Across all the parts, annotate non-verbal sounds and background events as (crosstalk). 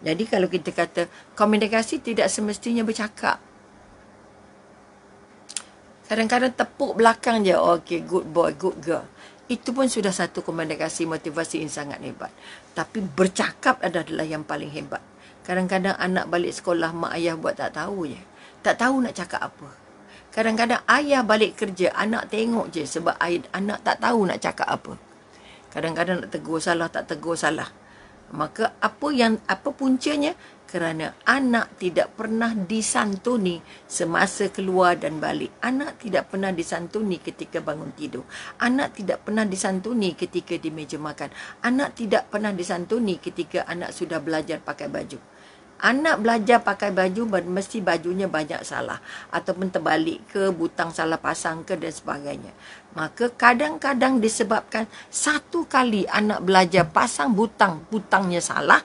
Jadi kalau kita kata komunikasi tidak semestinya bercakap. Kadang-kadang tepuk belakang je, oh, okay, good boy, good girl. Itu pun sudah satu komunikasi motivasi yang sangat hebat. Tapi bercakap adalah yang paling hebat. Kadang-kadang anak balik sekolah, mak ayah buat tak tahu je. Tak tahu nak cakap apa. Kadang-kadang ayah balik kerja, anak tengok je sebab ayah, anak tak tahu nak cakap apa. Kadang-kadang nak tegur salah, tak tegur salah maka apa yang apa puncanya kerana anak tidak pernah disantuni semasa keluar dan balik anak tidak pernah disantuni ketika bangun tidur anak tidak pernah disantuni ketika di meja makan anak tidak pernah disantuni ketika anak sudah belajar pakai baju Anak belajar pakai baju mesti bajunya banyak salah ataupun terbalik ke butang salah pasang ke dan sebagainya. Maka kadang-kadang disebabkan satu kali anak belajar pasang butang butangnya salah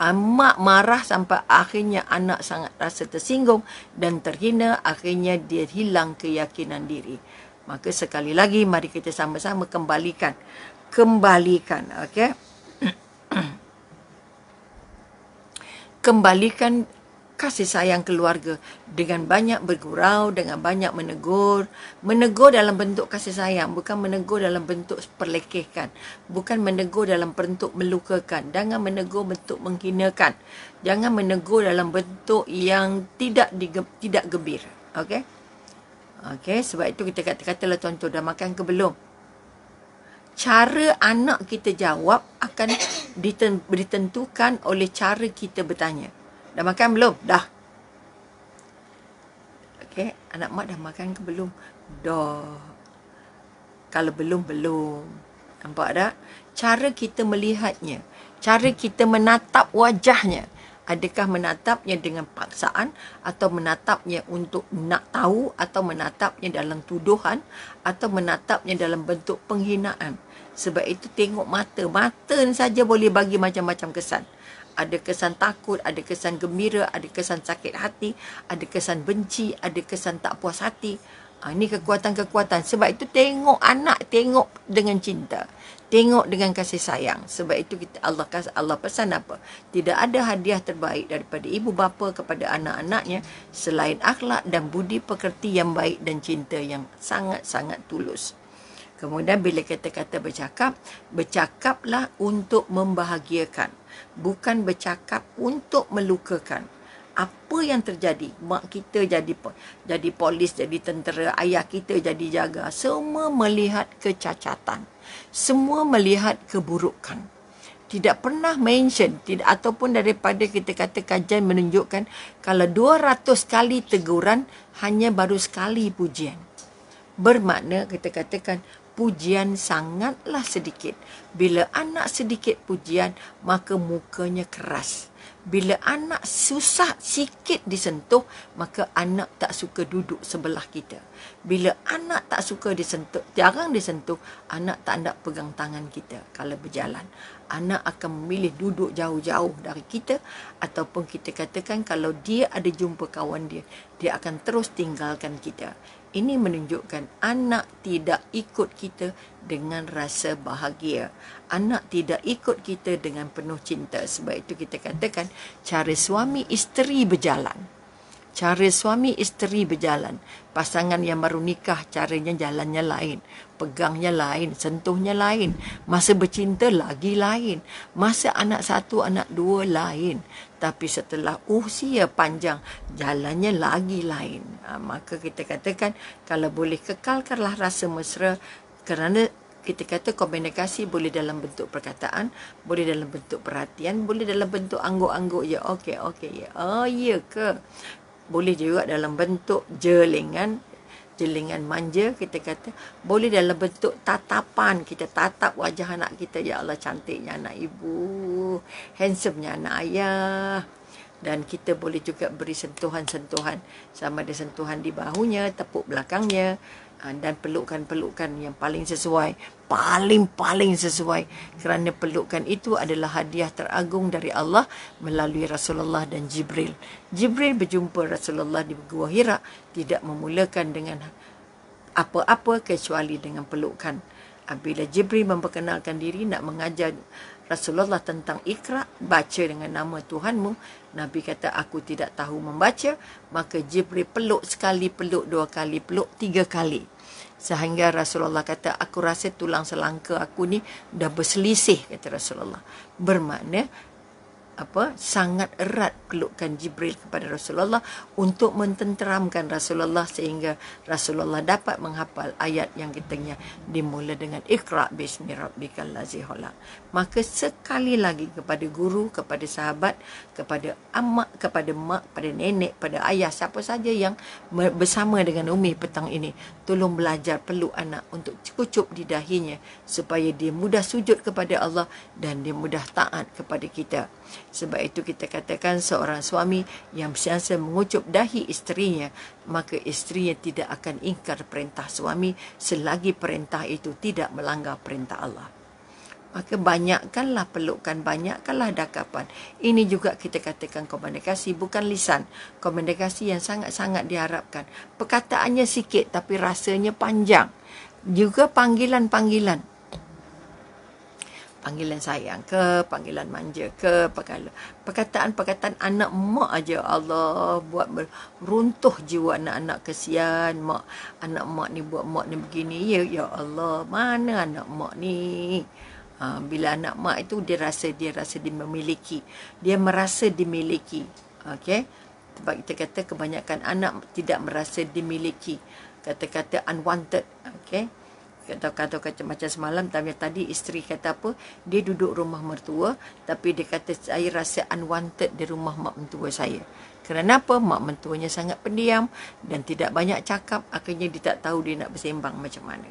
Mak marah sampai akhirnya anak sangat rasa tersinggung dan terhina akhirnya dia hilang keyakinan diri. Maka sekali lagi mari kita sama-sama kembalikan. Kembalikan. Okay. (clears throat) kembalikan kasih sayang keluarga dengan banyak bergurau, dengan banyak menegur. Menegur dalam bentuk kasih sayang, bukan menegur dalam bentuk perlekehkan. Bukan menegur dalam bentuk melukakan. Jangan menegur bentuk menghinakan. Jangan menegur dalam bentuk yang tidak digeb, tidak gembira. Okey? Okey, sebab itu kita kata-katalah tuan-tuan dah makan ke belum? cara anak kita jawab akan ditentukan oleh cara kita bertanya. Dah makan belum? Dah. Okey, anak mak dah makan ke belum? Dah. Kalau belum, belum. Nampak tak? Cara kita melihatnya, cara kita menatap wajahnya, adakah menatapnya dengan paksaan atau menatapnya untuk nak tahu atau menatapnya dalam tuduhan atau menatapnya dalam bentuk penghinaan? Sebab itu tengok mata. Mata ni saja boleh bagi macam-macam kesan. Ada kesan takut, ada kesan gembira, ada kesan sakit hati, ada kesan benci, ada kesan tak puas hati. Ha, ini kekuatan-kekuatan. Sebab itu tengok anak, tengok dengan cinta. Tengok dengan kasih sayang. Sebab itu kita Allah Allah pesan apa? Tidak ada hadiah terbaik daripada ibu bapa kepada anak-anaknya selain akhlak dan budi pekerti yang baik dan cinta yang sangat-sangat tulus. Kemudian bila kata-kata bercakap, bercakaplah untuk membahagiakan. Bukan bercakap untuk melukakan. Apa yang terjadi? Mak kita jadi jadi polis, jadi tentera. Ayah kita jadi jaga. Semua melihat kecacatan. Semua melihat keburukan. Tidak pernah mention tidak, ataupun daripada kita kata kajian menunjukkan kalau 200 kali teguran hanya baru sekali pujian. Bermakna kita katakan pujian sangatlah sedikit. Bila anak sedikit pujian, maka mukanya keras. Bila anak susah sikit disentuh, maka anak tak suka duduk sebelah kita. Bila anak tak suka disentuh, jarang disentuh, anak tak nak pegang tangan kita kalau berjalan. Anak akan memilih duduk jauh-jauh dari kita ataupun kita katakan kalau dia ada jumpa kawan dia, dia akan terus tinggalkan kita. Ini menunjukkan anak tidak ikut kita dengan rasa bahagia. Anak tidak ikut kita dengan penuh cinta. Sebab itu kita katakan cara suami isteri berjalan cara suami isteri berjalan. Pasangan yang baru nikah caranya jalannya lain. Pegangnya lain, sentuhnya lain. Masa bercinta lagi lain. Masa anak satu, anak dua lain. Tapi setelah usia panjang, jalannya lagi lain. Ha, maka kita katakan, kalau boleh kekalkanlah rasa mesra kerana kita kata komunikasi boleh dalam bentuk perkataan, boleh dalam bentuk perhatian, boleh dalam bentuk angguk-angguk. Ya, okey, okey. Ya. Oh, iya ke? boleh juga dalam bentuk jelingan jelingan manja kita kata boleh dalam bentuk tatapan kita tatap wajah anak kita ya Allah cantiknya anak ibu handsomenya anak ayah dan kita boleh juga beri sentuhan-sentuhan sama ada sentuhan di bahunya tepuk belakangnya Ah, dan pelukan-pelukan yang paling sesuai paling-paling sesuai kerana pelukan itu adalah hadiah teragung dari Allah melalui Rasulullah dan Jibril. Jibril berjumpa Rasulullah di Gua Hira tidak memulakan dengan apa-apa kecuali dengan pelukan. Ah, bila Jibril memperkenalkan diri nak mengajar Rasulullah tentang ikhra, baca dengan nama Tuhanmu. Nabi kata, aku tidak tahu membaca. Maka Jibril peluk sekali, peluk dua kali, peluk tiga kali. Sehingga Rasulullah kata, aku rasa tulang selangka aku ni dah berselisih, kata Rasulullah. Bermakna, apa sangat erat pelukan Jibril kepada Rasulullah untuk mententeramkan Rasulullah sehingga Rasulullah dapat menghafal ayat yang katanya dimula dengan Iqra bismi rabbikal ladzi khalaq. Maka sekali lagi kepada guru, kepada sahabat, kepada amak, kepada mak, kepada nenek, pada ayah siapa saja yang bersama dengan Umi petang ini, tolong belajar peluk anak untuk cucuk di dahinya supaya dia mudah sujud kepada Allah dan dia mudah taat kepada kita. Sebab itu kita katakan seorang suami yang biasa mengucup dahi isterinya, maka isterinya tidak akan ingkar perintah suami selagi perintah itu tidak melanggar perintah Allah. Maka banyakkanlah pelukan, banyakkanlah dakapan. Ini juga kita katakan komunikasi, bukan lisan. Komunikasi yang sangat-sangat diharapkan. Perkataannya sikit tapi rasanya panjang. Juga panggilan-panggilan panggilan sayang ke, panggilan manja ke, perkataan-perkataan anak mak aja Allah buat runtuh jiwa anak-anak kesian. Mak, anak mak ni buat mak ni begini. Ya, ya Allah, mana anak mak ni? Ha, bila anak mak itu dia rasa dia rasa dia memiliki. Dia merasa dimiliki. Okey. Sebab kita kata kebanyakan anak tidak merasa dimiliki. Kata-kata unwanted. Okey atau kata kata macam semalam tanya tadi isteri kata apa dia duduk rumah mertua tapi dia kata saya rasa unwanted di rumah mak mentua saya kerana apa mak mentuanya sangat pendiam dan tidak banyak cakap akhirnya dia tak tahu dia nak bersembang macam mana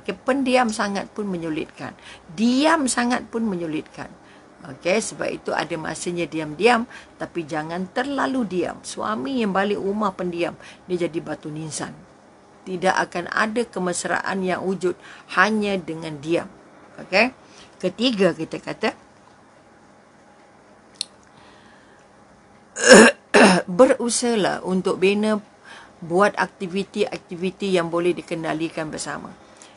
okey pendiam sangat pun menyulitkan diam sangat pun menyulitkan Okey, sebab itu ada masanya diam-diam tapi jangan terlalu diam. Suami yang balik rumah pendiam, dia jadi batu nisan tidak akan ada kemesraan yang wujud hanya dengan diam. Okey. Ketiga kita kata (clears throat) berusaha untuk bina buat aktiviti-aktiviti yang boleh dikendalikan bersama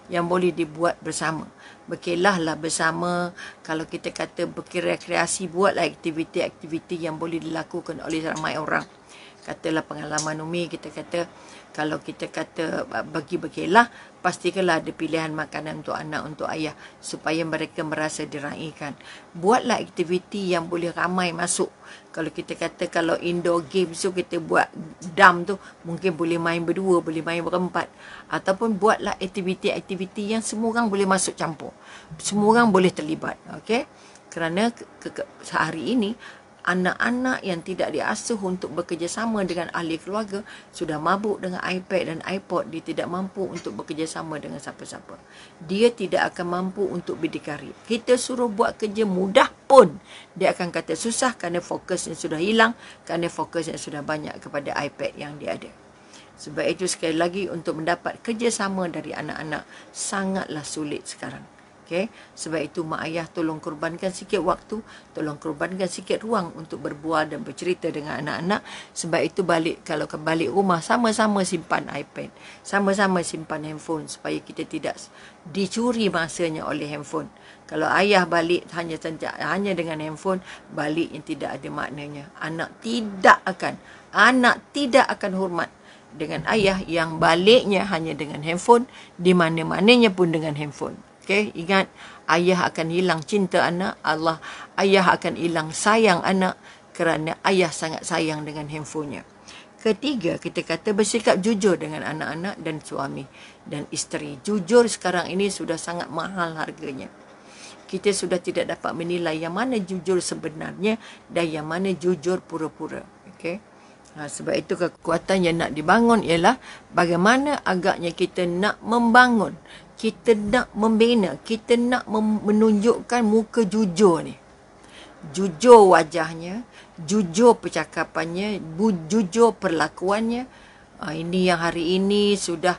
yang boleh dibuat bersama berkelahlah bersama kalau kita kata berkreasi buatlah aktiviti-aktiviti yang boleh dilakukan oleh ramai orang katalah pengalaman Umi kita kata kalau kita kata bagi bagilah pastikanlah ada pilihan makanan untuk anak untuk ayah supaya mereka merasa diraikan buatlah aktiviti yang boleh ramai masuk kalau kita kata kalau indoor game so kita buat dam tu mungkin boleh main berdua boleh main berempat ataupun buatlah aktiviti-aktiviti yang semua orang boleh masuk campur semua orang boleh terlibat okey kerana ke- ke- sehari ini anak-anak yang tidak diasuh untuk bekerjasama dengan ahli keluarga sudah mabuk dengan iPad dan iPod dia tidak mampu untuk bekerjasama dengan siapa-siapa dia tidak akan mampu untuk berdikari kita suruh buat kerja mudah pun dia akan kata susah kerana fokusnya sudah hilang kerana fokusnya sudah banyak kepada iPad yang dia ada sebab itu sekali lagi untuk mendapat kerjasama dari anak-anak sangatlah sulit sekarang Okay? Sebab itu mak ayah tolong korbankan sikit waktu, tolong korbankan sikit ruang untuk berbual dan bercerita dengan anak-anak. Sebab itu balik kalau kembali rumah sama-sama simpan iPad, sama-sama simpan handphone supaya kita tidak dicuri masanya oleh handphone. Kalau ayah balik hanya tanya, hanya dengan handphone, balik yang tidak ada maknanya. Anak tidak akan, anak tidak akan hormat dengan ayah yang baliknya hanya dengan handphone, di mana-mananya pun dengan handphone. Okay, ingat ayah akan hilang cinta anak, Allah ayah akan hilang sayang anak kerana ayah sangat sayang dengan handphonenya. Ketiga, kita kata bersikap jujur dengan anak-anak dan suami dan isteri. Jujur sekarang ini sudah sangat mahal harganya. Kita sudah tidak dapat menilai yang mana jujur sebenarnya dan yang mana jujur pura-pura. Okay. Ha, sebab itu kekuatan yang nak dibangun ialah bagaimana agaknya kita nak membangun, kita nak membina, kita nak mem- menunjukkan muka jujur ni. Jujur wajahnya, jujur percakapannya, bu- jujur perlakuannya. Ha, ini yang hari ini sudah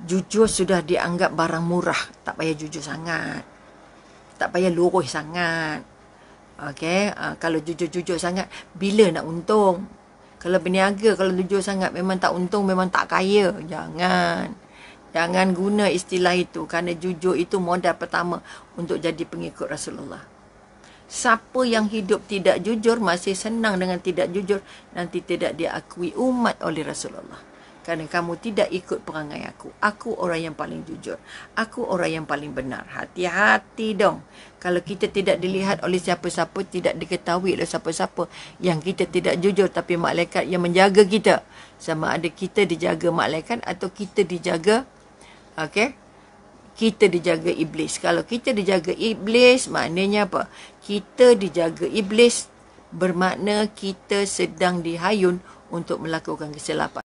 jujur sudah dianggap barang murah. Tak payah jujur sangat. Tak payah lurus sangat. okay ha, kalau jujur-jujur sangat bila nak untung? Kalau berniaga, kalau jujur sangat memang tak untung, memang tak kaya. Jangan. Jangan guna istilah itu kerana jujur itu modal pertama untuk jadi pengikut Rasulullah. Siapa yang hidup tidak jujur masih senang dengan tidak jujur nanti tidak diakui umat oleh Rasulullah kerana kamu tidak ikut perangai aku. Aku orang yang paling jujur. Aku orang yang paling benar. Hati-hati dong. Kalau kita tidak dilihat oleh siapa-siapa, tidak diketahui oleh siapa-siapa yang kita tidak jujur tapi malaikat yang menjaga kita. Sama ada kita dijaga malaikat atau kita dijaga okay? Kita dijaga iblis. Kalau kita dijaga iblis, maknanya apa? Kita dijaga iblis bermakna kita sedang dihayun untuk melakukan kesilapan.